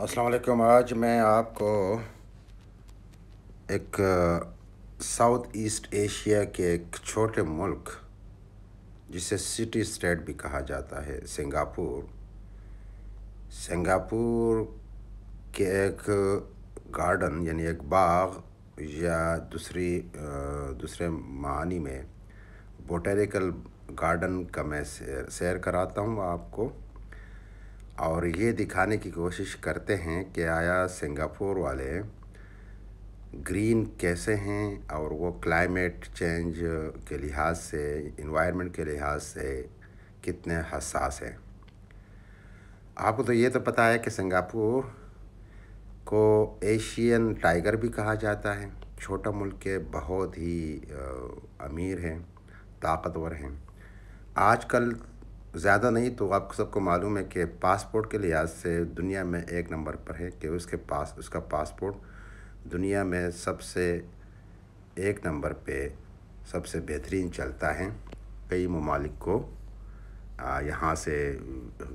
अस्सलाम वालेकुम आज मैं आपको एक साउथ ईस्ट एशिया के एक छोटे मुल्क जिसे सिटी स्टेट भी कहा जाता है सिंगापुर सिंगापुर के एक गार्डन यानी एक बाग या दूसरी दूसरे मानी में बोटेनिकल गार्डन का मैं शेयर सैर कराता हूँ आपको और ये दिखाने की कोशिश करते हैं कि आया सिंगापुर वाले ग्रीन कैसे हैं और वो क्लाइमेट चेंज के लिहाज से इन्वायरमेंट के लिहाज से कितने हसास हैं आपको तो ये तो पता है कि सिंगापुर को एशियन टाइगर भी कहा जाता है छोटा मुल्क के बहुत ही अमीर हैं ताकतवर हैं आजकल ज़्यादा नहीं तो आप सबको मालूम है कि पासपोर्ट के लिहाज से दुनिया में एक नंबर पर है कि उसके पास उसका पासपोर्ट दुनिया में सबसे एक नंबर पे सबसे बेहतरीन चलता है कई ममालिक को यहाँ से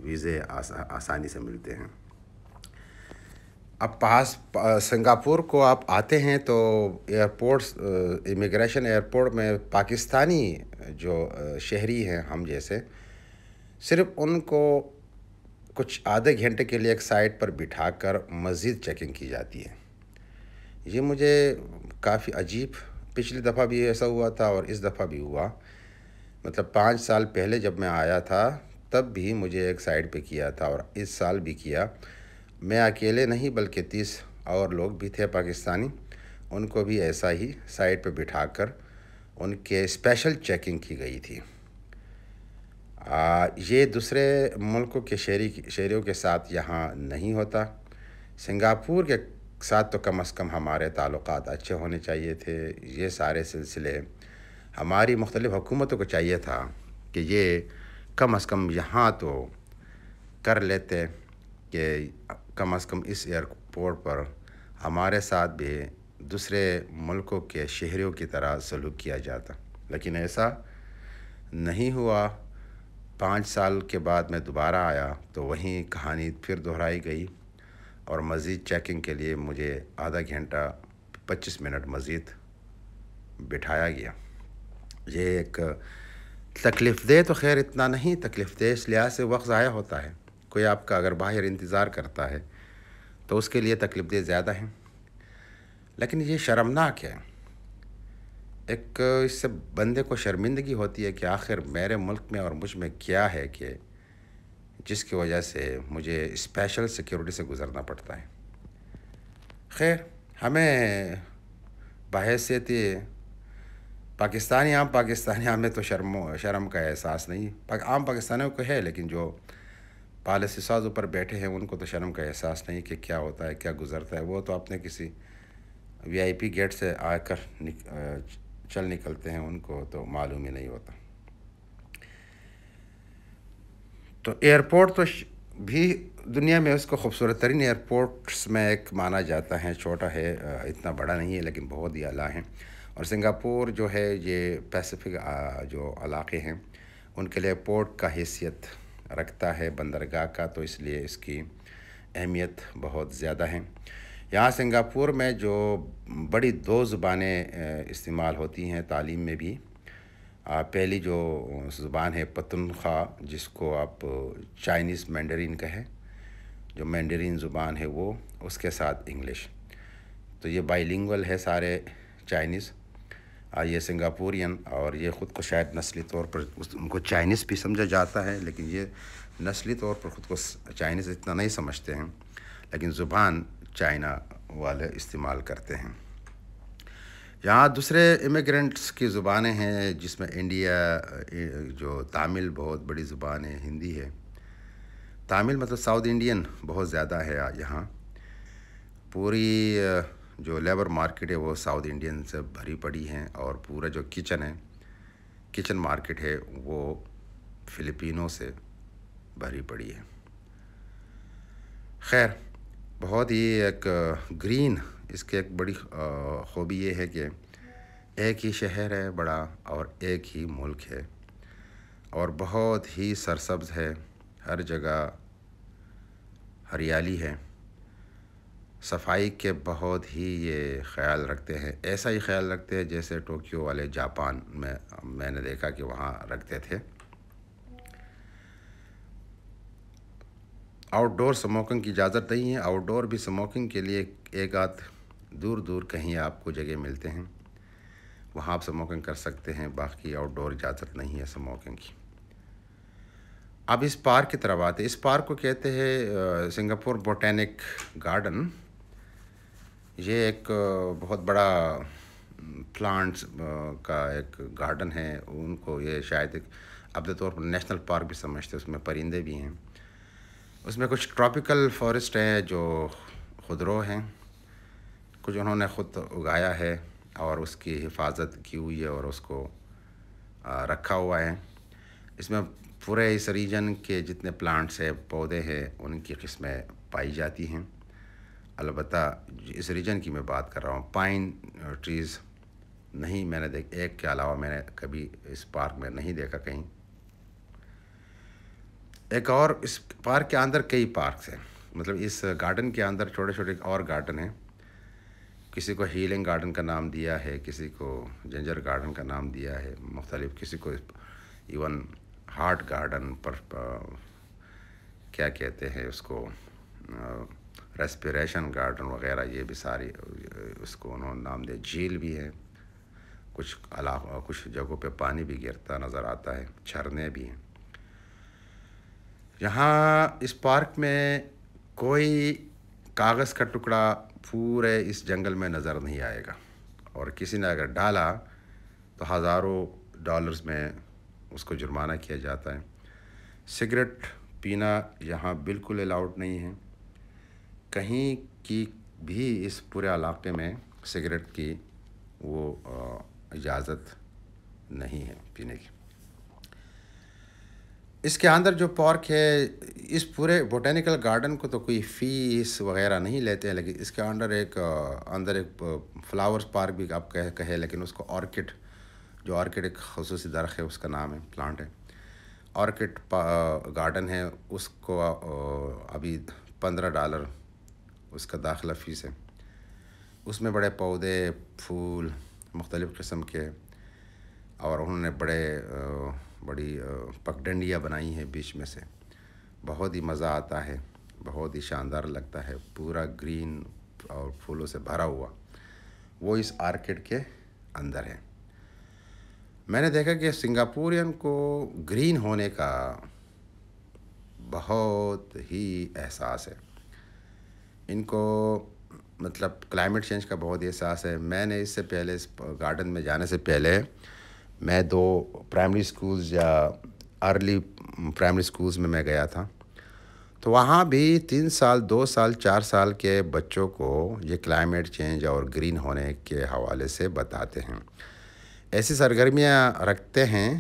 वीज़े आसा, आसानी से मिलते हैं अब पास सिंगापुर को आप आते हैं तो एयरपोर्ट इमिग्रेशन एयरपोर्ट में पाकिस्तानी जो शहरी हैं हम जैसे सिर्फ उनको कुछ आधे घंटे के लिए एक साइट पर बिठा कर मज़ीद चेकिंग की जाती है ये मुझे काफ़ी अजीब पिछली दफ़ा भी ऐसा हुआ था और इस दफ़ा भी हुआ मतलब पाँच साल पहले जब मैं आया था तब भी मुझे एक साइड पे किया था और इस साल भी किया मैं अकेले नहीं बल्कि तीस और लोग भी थे पाकिस्तानी उनको भी ऐसा ही साइड पर बिठा कर उनके स्पेशल चेकिंग की गई थी आ, ये दूसरे मुल्कों के शहरी शहरीों के साथ यहाँ नहीं होता सिंगापुर के साथ तो कम अज़ कम हमारे ताल्लुक अच्छे होने चाहिए थे ये सारे सिलसिले हमारी मुख्तलिफ़ हुकूमतों को चाहिए था कि ये कम अज़ कम यहाँ तो कर लेते कि कम अज़ कम इस एयरपोर्ट पर हमारे साथ भी दूसरे मुल्कों के शहरीों की तरह सलूक किया जाता लेकिन ऐसा नहीं हुआ पाँच साल के बाद मैं दोबारा आया तो वहीं कहानी फिर दोहराई गई और मज़ीद चेकिंग के लिए मुझे आधा घंटा पच्चीस मिनट मज़ीद बिठाया गया ये एक तकलीफ़ दे तो खैर इतना नहीं तकलीफ़ दे इस लिहाज से वक्त ज़ाया होता है कोई आपका अगर बाहर इंतज़ार करता है तो उसके लिए तकलीफ दे ज़्यादा है लेकिन ये शर्मनाक है एक इससे बंदे को शर्मिंदगी होती है कि आखिर मेरे मुल्क में और मुझ में क्या है कि जिसकी वजह से मुझे स्पेशल सिक्योरिटी से गुज़रना पड़ता है खैर हमें बहसीत तो पाकिस्तानी आम पाकिस्तानी हमें तो शर्म शर्म का एहसास नहीं पा, आम पाकिस्तानियों को है लेकिन जो पॉलिसी साज ऊपर बैठे हैं उनको तो शर्म का एहसास नहीं कि क्या होता है क्या गुज़रता है वो तो आपने किसी वीआईपी गेट से आकर चल निकलते हैं उनको तो मालूम ही नहीं होता तो एयरपोर्ट तो भी दुनिया में उसको खूबसूरत तरीन एयरपोर्ट्स में एक माना जाता है छोटा है इतना बड़ा नहीं है लेकिन बहुत ही अला है और सिंगापुर जो है ये पैसिफिक जो इलाके हैं उनके लिए पोर्ट का हैसियत रखता है बंदरगाह का तो इसलिए इसकी अहमियत बहुत ज़्यादा है यहाँ सिंगापुर में जो बड़ी दो ज़ुबानें इस्तेमाल होती हैं तालीम में भी पहली जो ज़ुबान है पतनख़्वा जिसको आप चाइनीज़ मैंडरिन कहें जो मैंडरिन ज़ुबान है वो उसके साथ इंग्लिश तो ये बाइलिंगल है सारे चाइनीज़ ये सिंगापुरियन और ये ख़ुद को शायद नस्ली तौर पर उनको चाइनीज़ भी समझा जाता है लेकिन ये नस्ली तौर पर ख़ुद को चाइनीज़ इतना नहीं समझते हैं लेकिन ज़ुबान चाइना वाले इस्तेमाल करते हैं यहाँ दूसरे इमिग्रेंट्स की ज़ुबानें हैं जिसमें इंडिया जो तमिल बहुत बड़ी ज़ुबान है हिंदी है तमिल मतलब साउथ इंडियन बहुत ज़्यादा है यहाँ पूरी जो लेबर मार्केट है वो साउथ इंडियन से भरी पड़ी हैं और पूरा जो किचन है किचन मार्केट है वो फ़िलिपिनों से भरी पड़ी है खैर बहुत ही एक ग्रीन इसके एक बड़ी खूबी ये है कि एक ही शहर है बड़ा और एक ही मुल्क है और बहुत ही सरसब्ज है हर जगह हरियाली है सफाई के बहुत ही ये ख्याल रखते हैं ऐसा ही ख्याल रखते हैं जैसे टोक्यो वाले जापान में मैंने देखा कि वहाँ रखते थे आउटडोर स्मोकिंग की इजाज़त नहीं है आउटडोर भी स्मोकिंग के लिए एक आध दूर दूर कहीं आपको जगह मिलते हैं वहाँ आप स्मोकिंग कर सकते हैं बाकी आउटडोर इजाज़त नहीं है स्मोकिंग की अब इस पार्क की तरफ आते इस पार्क को कहते हैं सिंगापुर बोटैनिक गार्डन ये एक बहुत बड़ा प्लांट्स का एक गार्डन है उनको ये शायद एक अब तो तौर पर नेशनल पार्क भी समझते हैं उसमें परिंदे भी हैं उसमें कुछ ट्रॉपिकल फॉरेस्ट हैं जो खुदरो हैं कुछ उन्होंने ख़ुद उगाया है और उसकी हिफाजत की हुई है और उसको रखा हुआ है इसमें पूरे इस रीजन के जितने प्लांट्स हैं पौधे हैं उनकी किस्में पाई जाती हैं अलबत् इस रीजन की मैं बात कर रहा हूँ पाइन ट्रीज़ नहीं मैंने देख एक के अलावा मैंने कभी इस पार्क में नहीं देखा कहीं एक और इस पार्क के अंदर कई पार्क हैं मतलब इस गार्डन के अंदर छोटे छोटे और गार्डन हैं किसी को हीलिंग गार्डन का नाम दिया है किसी को जंजर गार्डन का नाम दिया है मुख्तलिफ किसी को इवन हार्ट गार्डन पर क्या कहते हैं उसको रेस्पिरेशन गार्डन वगैरह ये भी सारी उसको उन्होंने नाम दिया झील भी है कुछ अला कुछ जगहों पे पानी भी गिरता नज़र आता है झरने भी हैं यहाँ इस पार्क में कोई कागज़ का टुकड़ा पूरे इस जंगल में नज़र नहीं आएगा और किसी ने अगर डाला तो हज़ारों डॉलर्स में उसको जुर्माना किया जाता है सिगरेट पीना यहाँ बिल्कुल अलाउड नहीं है कहीं की भी इस पूरे इलाके में सिगरेट की वो इजाज़त नहीं है पीने की इसके अंदर जो पार्क है इस पूरे बोटेनिकल गार्डन को तो कोई फीस वगैरह नहीं लेते हैं लेकिन इसके अंडर एक अंदर एक फ्लावर्स पार्क भी आप कह कहे लेकिन उसको ऑर्किड जो ऑर्किड एक खसूस दरख है उसका नाम है प्लांट है ऑर्किड गार्डन है उसको अभी पंद्रह डॉलर उसका दाखिला फ़ीस है उसमें बड़े पौधे फूल मुख्तलिफ़ किस्म के और उन्होंने बड़े बड़ी पगडंडियाँ बनाई हैं बीच में से बहुत ही मज़ा आता है बहुत ही शानदार लगता है पूरा ग्रीन और फूलों से भरा हुआ वो इस आर्किड के अंदर है मैंने देखा कि सिंगापुरियन को ग्रीन होने का बहुत ही एहसास है इनको मतलब क्लाइमेट चेंज का बहुत ही एहसास है मैंने इससे पहले इस गार्डन में जाने से पहले मैं दो प्राइमरी स्कूल्स या अर्ली प्राइमरी स्कूल्स में मैं गया था तो वहाँ भी तीन साल दो साल चार साल के बच्चों को ये क्लाइमेट चेंज और ग्रीन होने के हवाले से बताते हैं ऐसी सरगर्मियाँ रखते हैं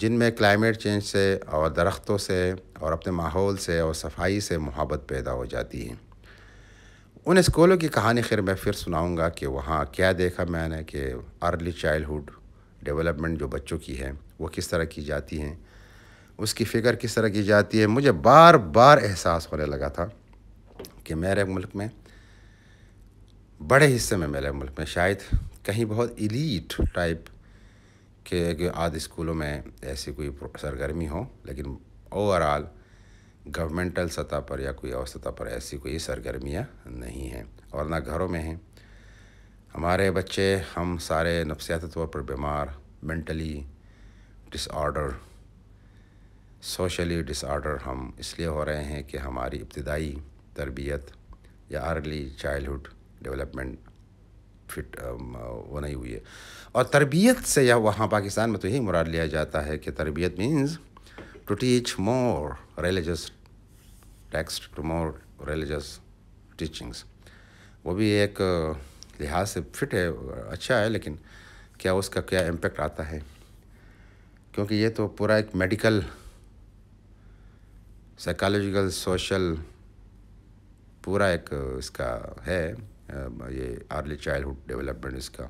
जिनमें क्लाइमेट चेंज से और दरख्तों से और अपने माहौल से और सफाई से मोहब्बत पैदा हो जाती है उन स्कूलों की कहानी खैर मैं फिर सुनाऊंगा कि वहाँ क्या देखा मैंने कि अर्ली चाइल्डहुड डेवलपमेंट जो बच्चों की है वो किस तरह की जाती हैं उसकी फ़िक्र किस तरह की जाती है मुझे बार बार एहसास होने लगा था कि मेरे मुल्क में बड़े हिस्से में मेरे मुल्क में शायद कहीं बहुत इलीट टाइप के आध स्कूलों में ऐसी कोई सरगर्मी हो लेकिन ओवरऑल गवर्नमेंटल सतह पर या कोई और सतह पर ऐसी कोई सरगर्मियाँ नहीं हैं और ना घरों में हैं हमारे बच्चे हम सारे नफसियाती तौर पर बीमार मेंटली डिसऑर्डर सोशली डिसऑर्डर हम इसलिए हो रहे हैं कि हमारी इब्तदाई तरबियत या अर्ली चाइल्डहुड डेवलपमेंट फिट वो नहीं हुई है और तरबियत से या वहाँ पाकिस्तान में तो यही मुराद लिया जाता है कि तरबियत means to teach more religious text to more religious teachings वो भी एक लिहाज से फिट है अच्छा है लेकिन क्या उसका क्या इम्पेक्ट आता है क्योंकि ये तो पूरा एक मेडिकल साइकोलॉजिकल सोशल पूरा एक इसका है ये अर्ली चाइल्डहुड डेवलपमेंट इसका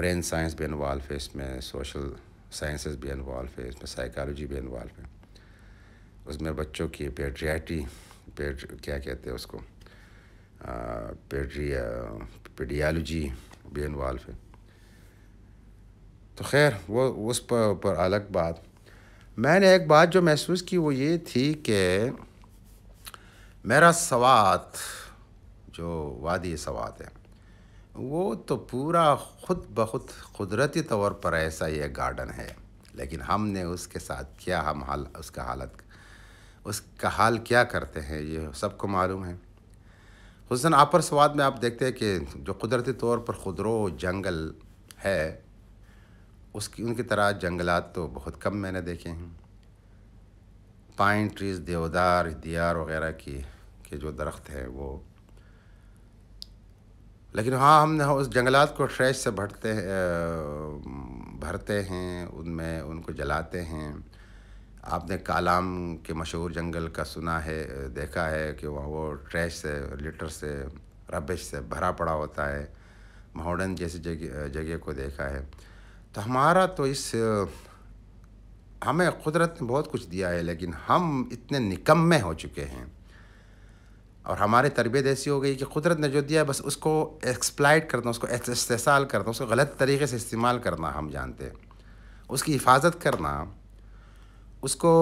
ब्रेन साइंस भी इन्वॉल्व है इसमें सोशल साइंसेस भी इन्वॉल्व है इसमें साइकोलॉजी भी इन्वॉल्व है उसमें बच्चों की पेट्रियाटी पेट क्या कहते हैं उसको पेडिया पेडियालॉजी भी इन्वाल्व है तो खैर वो उस पर, पर अलग बात मैंने एक बात जो महसूस की वो ये थी कि मेरा सवात जो वादी सवात है वो तो पूरा खुद ब खुद कुदरती तौर पर ऐसा ये गार्डन है लेकिन हमने उसके साथ क्या हम हाल उसका हालत उसका हाल क्या करते हैं ये सबको मालूम है खसूस आपर सवाद में आप देखते हैं कि जो कुदरती तौर पर खुदरो जंगल है उसकी उनकी तरह जंगलात तो बहुत कम मैंने देखे हैं पाइन ट्रीज़ देवदार दियार वगैरह की के जो दरख्त हैं वो लेकिन हाँ हम उस जंगलात को ट्रैश से भटते भरते हैं उनमें उनको जलाते हैं आपने कालाम के मशहूर जंगल का सुना है देखा है कि वहाँ वो ट्रैश से लिटर से रबिश से भरा पड़ा होता है महोडन जैसी जगह जगह को देखा है तो हमारा तो इस हमें कुदरत ने बहुत कुछ दिया है लेकिन हम इतने निकम्मे हो चुके हैं और हमारी तरबियत ऐसी हो गई कि कुदरत ने जो दिया बस उसको एक्सप्लाइट करना उसको इस्तेसाल करना उसको गलत तरीके से इस्तेमाल करना हम जानते हैं उसकी हिफाजत करना उसको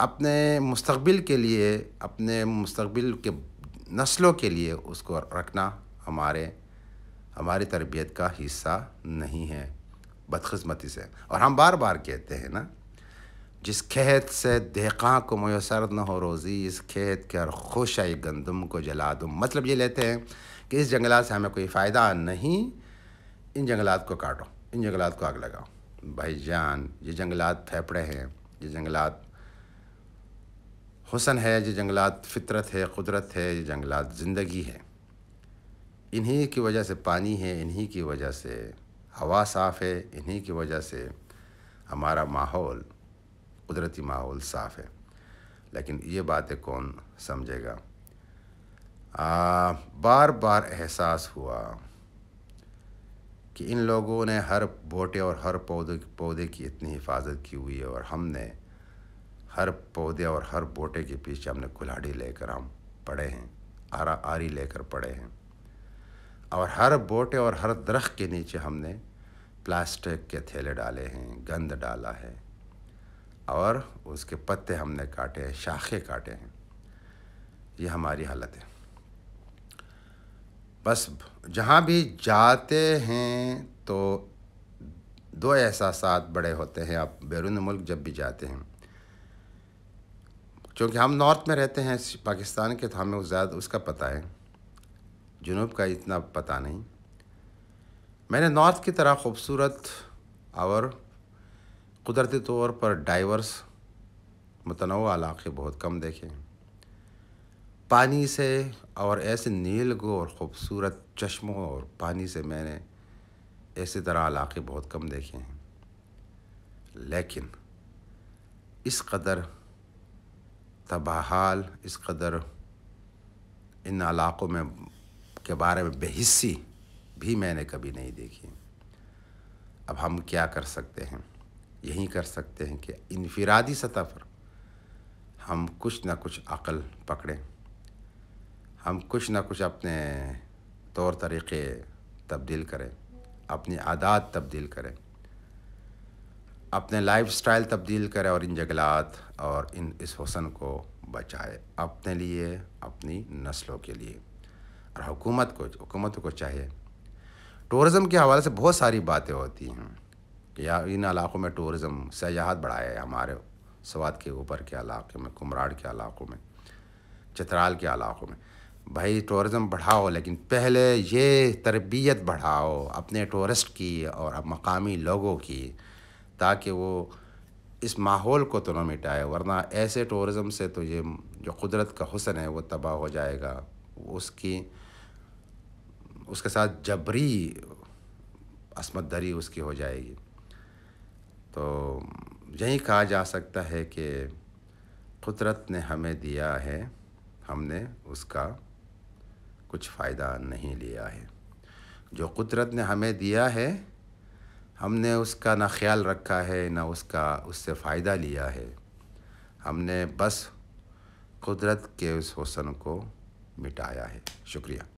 अपने मुस्तबिल के लिए अपने मुस्तबिल के नस्लों के लिए उसको रखना हमारे हमारी तरबियत का हिस्सा नहीं है बदकस्मती से और हम बार बार कहते हैं ना जिस खेत से देखा को मैसर न हो रोज़ी इस खेत के और खुश आई गंदम को जला दुम मतलब ये लेते हैं कि इस जंगलात से हमें कोई फ़ायदा नहीं इन जंगलात को काटो इन जंगलात को आग लगाओ भाई जान ये जंगलात फेफड़े हैं ये जंगलात हुसन है ये जंगलात फितरत है कुदरत है ये जंगलात ज़िंदगी है इन्हीं की वजह से पानी है इन्हीं की वजह से हवा साफ़ है इन्हीं की वजह से हमारा माहौल कुदरती माहौल साफ़ है लेकिन ये बातें कौन समझेगा आ, बार बार एहसास हुआ कि इन लोगों ने हर बोटे और हर पौधे पौधे की इतनी हिफाजत की हुई है और हमने हर पौधे और हर बोटे के पीछे हमने कुल्हाड़ी लेकर हम पड़े हैं आरा आरी लेकर पड़े हैं और हर बोटे और हर दरख्त के नीचे हमने प्लास्टिक के थैले डाले हैं गंद डाला है और उसके पत्ते हमने काटे हैं शाखें काटे हैं ये हमारी हालत है बस जहाँ भी जाते हैं तो दो एहसास बड़े होते हैं आप बैरून मुल्क जब भी जाते हैं क्योंकि हम नॉर्थ में रहते हैं पाकिस्तान के तो हमें ज़्यादा उसका पता है जुनूब का इतना पता नहीं मैंने नॉर्थ की तरह खूबसूरत और कुदरती तौर पर डाइवर्स मुतनोع इलाके बहुत कम देखे हैं पानी से और ऐसे नील गो और ख़ूबसूरत चश्मों और पानी से मैंने ऐसे तरह इलाके बहुत कम देखे हैं लेकिन इस कदर तबाहाल इस कदर इन इलाक़ों में के बारे में बेहिस्सी भी मैंने कभी नहीं देखी अब हम क्या कर सकते हैं यही कर सकते हैं कि इनफरादी सतह पर हम कुछ ना कुछ अकल पकड़ें हम कुछ ना कुछ अपने तौर तरीक़े तब्दील करें अपनी आदत तब्दील करें अपने लाइफ स्टाइल तब्दील करें और इन जंगलात और इन इस हुसन को बचाए अपने लिए अपनी नस्लों के लिए और हुकूमत को हुकूमत को चाहिए टूरिज़म के हवाले से बहुत सारी बातें होती हैं कि या इन इलाक़ों में टूरिज़म सयाहत बढ़ाए हमारे सवाद के ऊपर के इलाक़े में कुमराड़ के इलाक़ों में चित्राल के इलाक़ों में भाई टूरिज़म बढ़ाओ लेकिन पहले ये तरबियत बढ़ाओ अपने टूरिस्ट की और मकामी लोगों की ताकि वो इस माहौल को तो ना मिटाए वरना ऐसे टूरिज़म से तो ये जो कुदरत का हुसन है वो तबाह हो जाएगा उसकी उसके साथ जबरी असमत दरी उसकी हो जाएगी तो यही कहा जा सकता है कि कुदरत ने हमें दिया है हमने उसका कुछ फ़ायदा नहीं लिया है जो कुदरत ने हमें दिया है हमने उसका ना ख्याल रखा है ना उसका उससे फ़ायदा लिया है हमने बस कुदरत के उस हुसन को मिटाया है शुक्रिया